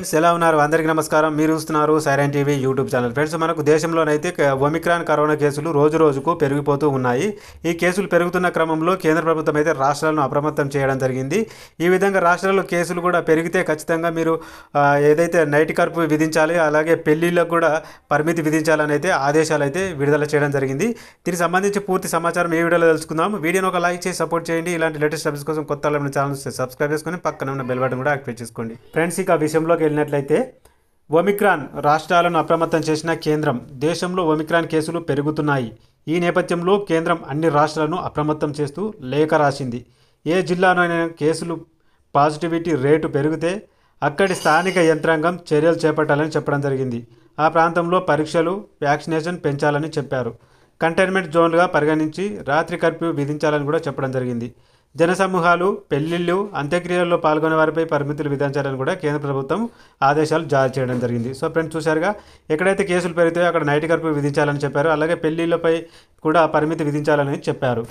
friends ఎలా ఉన్నారు అందరికీ నమస్కారం మీరు చూస్తున్నారు siren TV YouTube channel friends మనకు దేశంలోనైతే ఒమిక్రాన్ కరోనా కేసులు రోజు రోజుకు పెరిగిపోతూ ఉన్నాయి ఈ కేసులు పెరుగుతున్న క్రమంలో కేంద్ర ప్రభుత్వం అయితే రాష్ట్రాలను అప్రమత్తం చేయడం జరిగింది ఈ విధంగా రాష్ట్రాల్లో కేసులు కూడా పెరిగితే ఖచ్చితంగా మీరు ఏదైతే నైట్ కర్ఫ్యూ విధించాలి అలాగే పెళ్లిళ్ళకు కూడా పరిమితి విధించాలని అయితే ఆదేశాలు అయితే విడుదల చేయడం జరిగింది దీనికి సంబంధించి పూర్తి సమాచారం ఈ వీడియోలో తెలుసుకుందాం వీడియోని ఒక లైక్ చేసి సపోర్ట్ చేయండి ఇలాంటి లేటెస్ట్ అప్డేట్స్ కోసం కొత్త ఛానల్స్ సబ్స్క్రైబ్ చేసుకొని పక్కన ఉన్న బెల్ బటన్ కూడా యాక్టివేట్ చేసుకోండి ఫ్రెండ్స్ ఇక విషయంలోకి వెళ్ళినట్లయితే ఒమిక్రాన్ రాష్ట్రాలను అప్రమత్తం చేసిన కేంద్రం దేశంలో ఒమిక్రాన్ కేసులు పెరుగుతున్నాయి ఈ నేపథ్యంలో కేంద్రం అన్ని రాష్ట్రాలను అప్రమత్తం చేస్తూ లేఖ రాసింది ఏ జిల్లాలోనైనా కేసులు పాజిటివిటీ రేటు పెరిగితే అక్కడి స్థానిక యంత్రాంగం చర్యలు చేపట్టాలని చెప్పడం జరిగింది ఆ ప్రాంతంలో పరీక్షలు వ్యాక్సినేషన్ పెంచాలని చెప్పారు కంటైన్మెంట్ జోన్లుగా పరిగణించి రాత్రి కర్ఫ్యూ విధించాలని కూడా చెప్పడం జరిగింది జనసమూహాలు పెళ్లిళ్ళు అంత్యక్రియల్లో పాల్గొనే వారిపై పరిమితులు విధించాలని కూడా కేంద్ర ప్రభుత్వం ఆదేశాలు జారీ చేయడం జరిగింది సో ఫ్రెండ్స్ చూశారుగా ఎక్కడైతే కేసులు పెరుగుతాయో అక్కడ నైట్ కర్ఫ్యూ విధించాలని చెప్పారు అలాగే పెళ్లిళ్ళపై కూడా పరిమితి విధించాలని చెప్పారు